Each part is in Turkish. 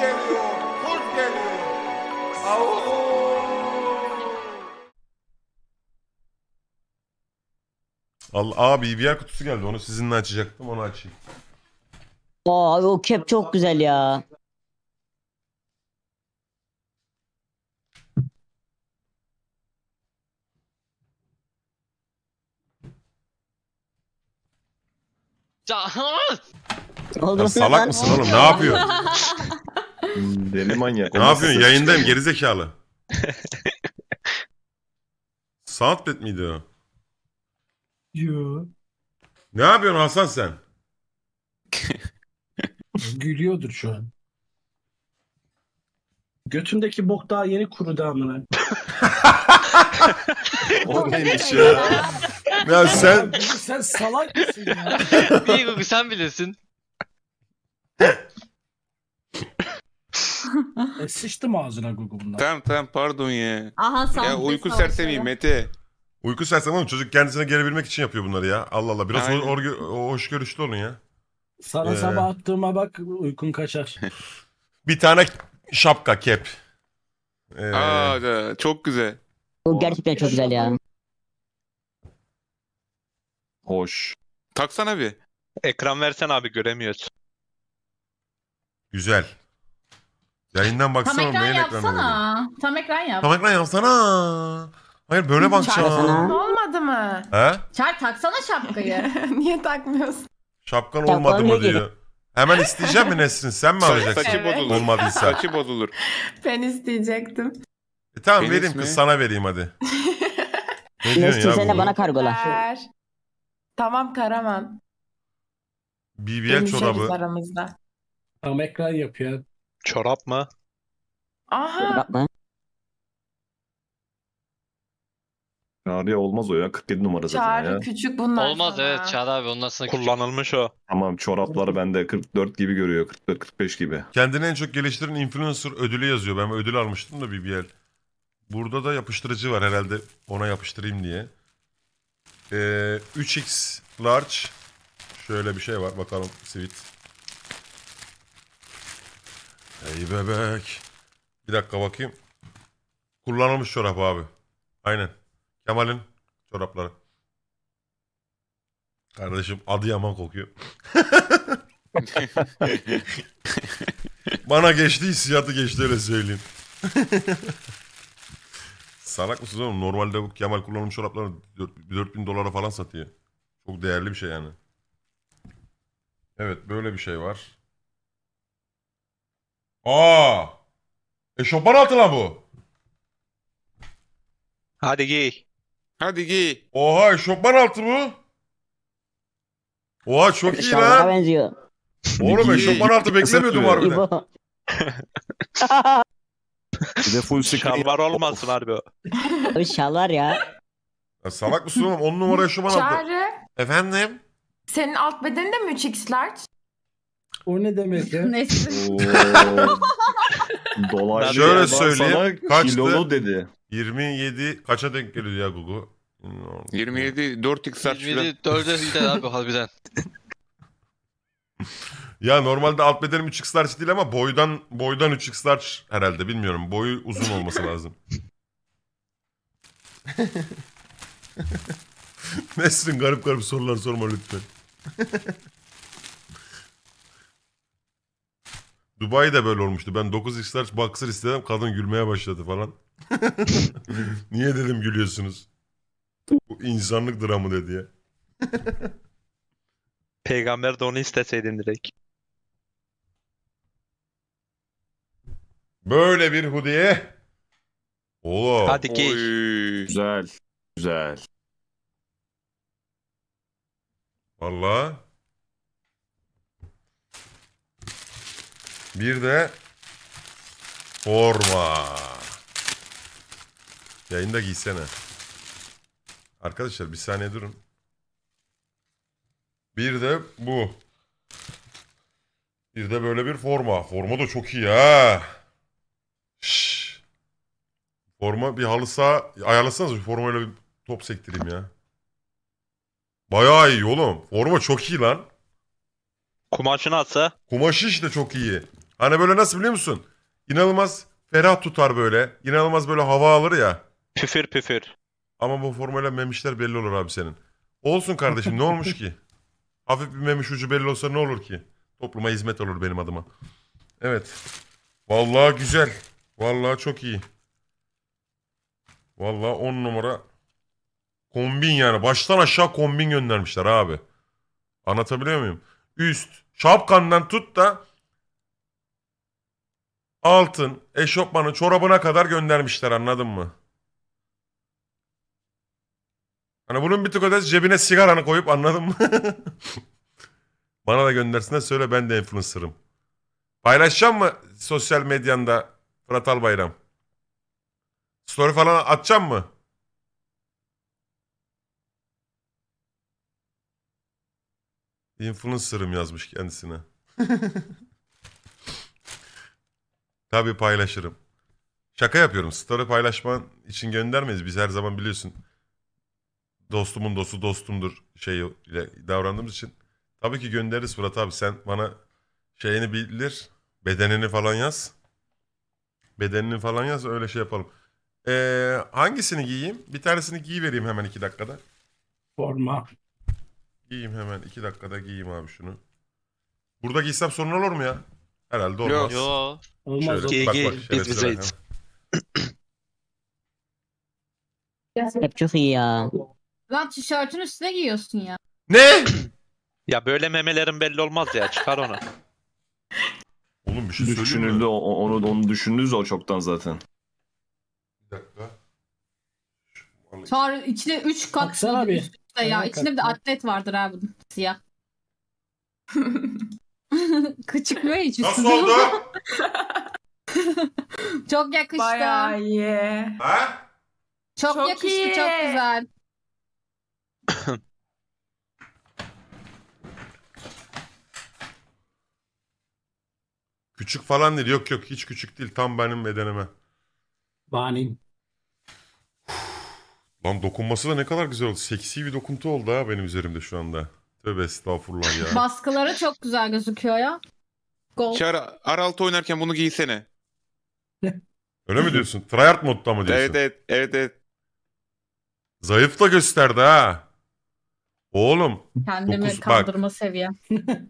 geliyor, kurt geliyor. Au. Al abi BBR kutusu geldi. Onu sizinle açacaktım. Onu açayım. Aa, o kep çok güzel ya. Lan salak mısın oğlum? Ne yapıyorsun? Deli manyak. Ne yapıyorsun? Yayındayım gerizekalı. Soundbed miydi o? Yo. Ne yapıyorsun Hasan sen? Gülüyordur şu an. Götündeki bok daha yeni kurudu amına. o neymiş ya? ya sen... Sen salak mısın ya? İyi Gugu sen bilirsin. E, sıçtım ağzına Gugu bundan. Tamam tamam pardon ya. Aha sen Ya uyku sersemiyim Mete. Uyku sersem oğlum çocuk kendisine gelebilmek için yapıyor bunları ya. Allah Allah biraz Aynen. or, or, hoş görüşlü olun ya. Sana Ee. sabah attığıma bak uykun kaçar. Bir tane şapka kep. Ee, Aa da, çok güzel. Bu gerçekten çok güzel ya. Hoş. Taksana bir. Ekran versen abi göremiyorsun. güzel. Yayından baksana Tam ekran yapsana. Tam ekran yap. Tam ekran yapsana. Hayır böyle bakacağım. Olmadı mı? He? Çar taksana şapkayı. Niye takmıyorsun? Şapkan olmadı mı diyor. Hemen isteyeceğim mi Nesrin? Sen mi alacaksın? Saçı Evet. bozulur. Olmadıysa. Saçı bozulur. Ben isteyecektim. E tamam Penis vereyim kız sana vereyim hadi. ne diyorsun ya? sen bana kargola. Ver. Tamam Karaman. BBL Konuşuruz çorabı. aramızda. Tam ekran yap ya. Çorap mı? Aha. Yapma. Çağrı'ya olmaz o ya. 47 numara zaten Çağrı ya. küçük bunlar Olmaz sana. evet Çağrı abi onun aslında küçük. Kullanılmış o. Tamam çoraplar bende 44 gibi görüyor. 44-45 gibi. Kendini en çok geliştiren influencer ödülü yazıyor. Ben ödül almıştım da BBL. Burada da yapıştırıcı var herhalde ona yapıştırayım diye. Ee, 3x large şöyle bir şey var bakalım sweet. Ey bebek. Bir dakika bakayım. Kullanılmış çorap abi. Aynen. Kemal'in çorapları. Kardeşim Adıyaman kokuyor. Bana geçti hissiyatı geçti öyle söyleyeyim. Salak mısın oğlum? Normalde bu Kemal kullanılmış çorapları 4000 dolara falan satıyor. Çok değerli bir şey yani. Evet böyle bir şey var. Aa. Eşofman altı lan bu. Hadi giy. Hadi giy. Oha eşofman altı bu. Oha çok iyi Şalvara lan. benziyor. Oğlum eşofman altı beklemiyordum İbo. harbiden. İbo. Bir de full skin. Şalvar olmasın harbi o. şalvar ya. Ya salak mısın oğlum? 10 numara eşofman altı. Çağrı, Efendim? senin alt bedeni mi 3x large? O ne demek ya? Dolar Şöyle söyleyeyim. Kaçtı? Kilolu dedi. 27 kaça denk geliyor ya Gugu? 27 4x aç 27 4'e işte abi harbiden. Ya normalde alt bedenim 3x large değil ama boydan boydan 3x large herhalde bilmiyorum. Boyu uzun olması lazım. Nesrin garip garip sorular sorma lütfen. Dubai'de böyle olmuştu. Ben 9 xler boxer istedim. Kadın gülmeye başladı falan. Niye dedim gülüyorsunuz? Bu insanlık dramı dedi ya. Peygamber de onu isteseydin direkt. Böyle bir hudiye. Oğlum. Hadi giy. Güzel. Güzel. Vallahi. Bir de forma. Yayında giysene. Arkadaşlar bir saniye durun. Bir de bu. Bir de böyle bir forma. Forma da çok iyi ha. Şş. Forma bir halı saha ayarlasanız bir formayla bir top sektireyim ya. Bayağı iyi oğlum. Forma çok iyi lan. Kumaşını atsa. Kumaşı işte çok iyi. Hani böyle nasıl biliyor musun? İnanılmaz ferah tutar böyle. İnanılmaz böyle hava alır ya. Püfür püfür. Ama bu formayla memişler belli olur abi senin. Olsun kardeşim ne olmuş ki? Hafif bir memiş ucu belli olsa ne olur ki? Topluma hizmet olur benim adıma. Evet. Vallahi güzel. Vallahi çok iyi. Vallahi on numara kombin yani. Baştan aşağı kombin göndermişler abi. Anlatabiliyor muyum? Üst, şapkandan tut da altın, eşofmanı, çorabına kadar göndermişler anladın mı? Hani bunun bir tık ötesi cebine sigaranı koyup anladın mı? Bana da göndersinler söyle ben de influencer'ım. Paylaşacağım mı sosyal medyanda Fırat Albayram? Story falan atacağım mı? Influencer'ım yazmış kendisine. Tabii paylaşırım. Şaka yapıyorum. Story paylaşman için göndermeyiz. Biz her zaman biliyorsun. Dostumun dostu dostumdur şeyiyle davrandığımız için. Tabii ki göndeririz Fırat abi. Sen bana şeyini bildir. Bedenini falan yaz. Bedenini falan yaz. Öyle şey yapalım. Ee, hangisini giyeyim? Bir tanesini giyivereyim hemen iki dakikada. Forma. Giyeyim hemen. iki dakikada giyeyim abi şunu. Burada giysem sorun olur mu ya? Herhalde olmaz. Yo. Olmaz. GG biz bizeyiz. Hep çok iyi ya. Lan tişörtün üstüne giyiyorsun ya. Ne? ya böyle memelerin belli olmaz ya çıkar onu. Oğlum bir şey Düşünüldü o- onu onu düşündünüz o çoktan zaten. Bir dakika. Şu Çağrı içine 3 kat Baksana bir. ya. İçinde bir de kalktı. atlet vardır ha bunun. Siyah. Kaçıklıyor hiç üstüne. Nasıl oldu? çok yakıştı. Bayağı iyi. Ha? Çok, çok yakıştı, iyi. çok güzel. küçük falan değil. Yok yok hiç küçük değil. Tam benim bedenime. Benim. Lan dokunması da ne kadar güzel oldu. Seksi bir dokuntu oldu ha benim üzerimde şu anda. Tövbe estağfurullah ya. Baskıları çok güzel gözüküyor ya. Gol. Çağrı Araltı oynarken bunu giysene. Öyle mi diyorsun? Tryhard modda mı diyorsun? Evet evet. evet, evet. Zayıf da gösterdi ha. Oğlum. Kendimi dokuz- kandırma seviye.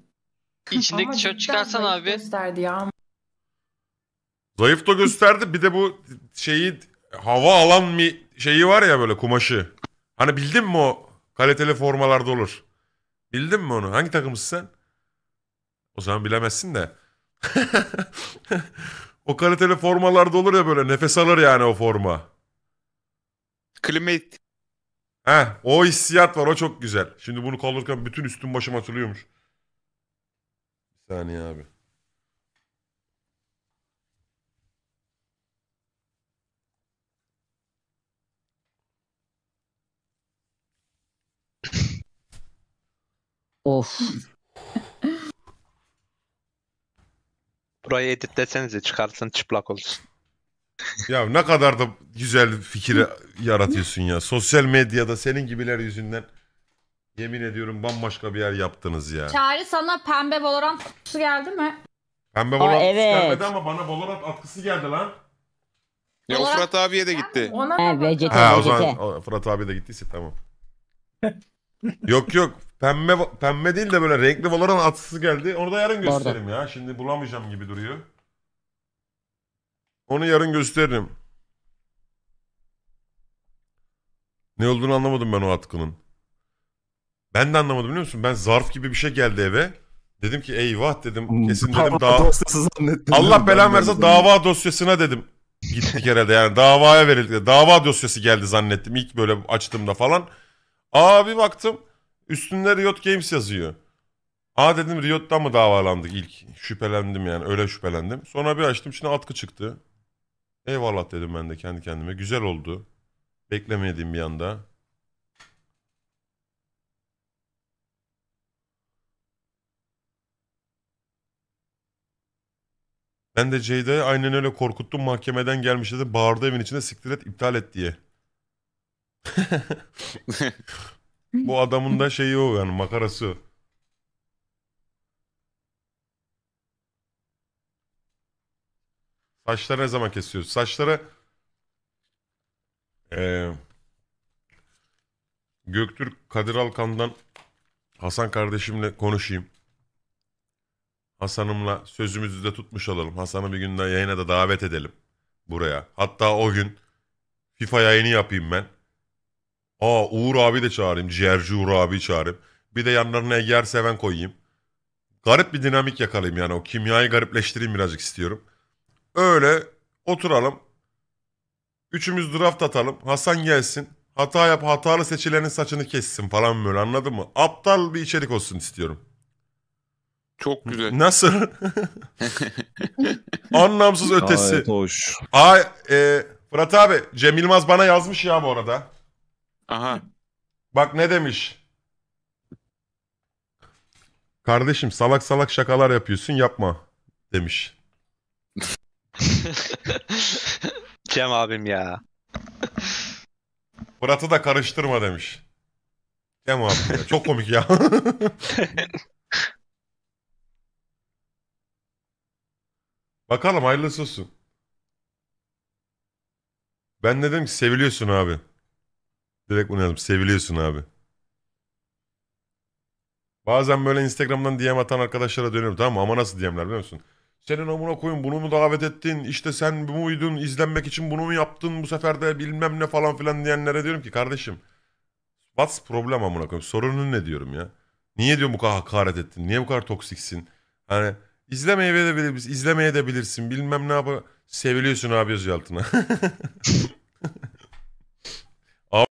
İçindeki Ama çıkarsan abi. Gösterdi ya. Zayıf da gösterdi. Bir de bu şeyi hava alan bir şeyi var ya böyle kumaşı. Hani bildin mi o kaliteli formalarda olur. Bildin mi onu? Hangi takımısın sen? O zaman bilemezsin de. o kaliteli formalarda olur ya böyle nefes alır yani o forma. Klimet. Heh, o hissiyat var o çok güzel. Şimdi bunu kaldırırken bütün üstüm başım açılıyormuş. Bir saniye abi. Of. Burayı editlesenize çıkarsın çıplak olsun. ya ne kadar da güzel fikir yaratıyorsun ya. Sosyal medyada senin gibiler yüzünden yemin ediyorum bambaşka bir yer yaptınız ya. Çağrı sana pembe Valorant kutusu geldi mi? Pembe Valorant evet. gelmedi ama bana Valorant atkısı geldi lan. Ya o Fırat abiye de gitti. Ona ha, ha, o zaman o, Fırat abi de gittiyse tamam yok yok. Pembe pembe değil de böyle renkli Valorant atsısı geldi. Onu da yarın gösteririm Pardon. ya. Şimdi bulamayacağım gibi duruyor. Onu yarın gösteririm. Ne olduğunu anlamadım ben o atkının. Ben de anlamadım biliyor musun? Ben zarf gibi bir şey geldi eve. Dedim ki eyvah dedim. Hmm. Kesin dedim dava Allah belamı verse dava dosyasına dedim. Gittik herhalde yani davaya verildi. Dava dosyası geldi zannettim ilk böyle açtığımda falan. Aa bir baktım üstünde Riot Games yazıyor. Aa dedim Riot'tan mı davalandık ilk? Şüphelendim yani öyle şüphelendim. Sonra bir açtım içine atkı çıktı. Eyvallah dedim ben de kendi kendime. Güzel oldu. Beklemediğim bir anda. Ben de Ceyda'yı aynen öyle korkuttum. Mahkemeden gelmiş dedi. Bağırdı evin içinde siktir et iptal et diye. Bu adamın da şeyi o yani makarası Saçları ne zaman kesiyoruz? Saçları ee, Göktürk Kadir Alkan'dan Hasan kardeşimle konuşayım. Hasan'ımla sözümüzü de tutmuş olalım. Hasan'ı bir gün de yayına da davet edelim buraya. Hatta o gün FIFA yayını yapayım ben. Aa Uğur abi de çağırayım. Ciğerci Uğur abi çağırayım. Bir de yanlarına yer seven koyayım. Garip bir dinamik yakalayayım yani. O kimyayı garipleştireyim birazcık istiyorum. Öyle oturalım. Üçümüz draft atalım. Hasan gelsin. Hata yap hatalı seçilenin saçını kessin falan böyle anladın mı? Aptal bir içerik olsun istiyorum. Çok güzel. Nasıl? Anlamsız ötesi. Gayet hoş. Ay, e, Fırat abi Cem Yılmaz bana yazmış ya bu arada. Aha. Bak ne demiş. Kardeşim salak salak şakalar yapıyorsun yapma demiş. Cem abim ya. Fırat'ı da karıştırma demiş. Cem abim ya, çok komik ya. Bakalım hayırlısı olsun. Ben dedim ki seviliyorsun abi. Direkt bunu yazdım. Seviliyorsun abi. Bazen böyle Instagram'dan DM atan arkadaşlara dönüyorum. Tamam mı? ama nasıl DM'ler biliyor musun? Senin amına koyun bunu mu davet ettin? İşte sen bu muydun? İzlenmek için bunu mu yaptın? Bu sefer de bilmem ne falan filan diyenlere diyorum ki kardeşim. What's problem amına koyayım? Sorunun ne diyorum ya? Niye diyorum bu kadar hakaret ettin? Niye bu kadar toksiksin? Hani izlemeye de bilirsin, izlemeye de bilirsin. Bilmem ne yapıyor. seviliyorsun abi yazıyor altına.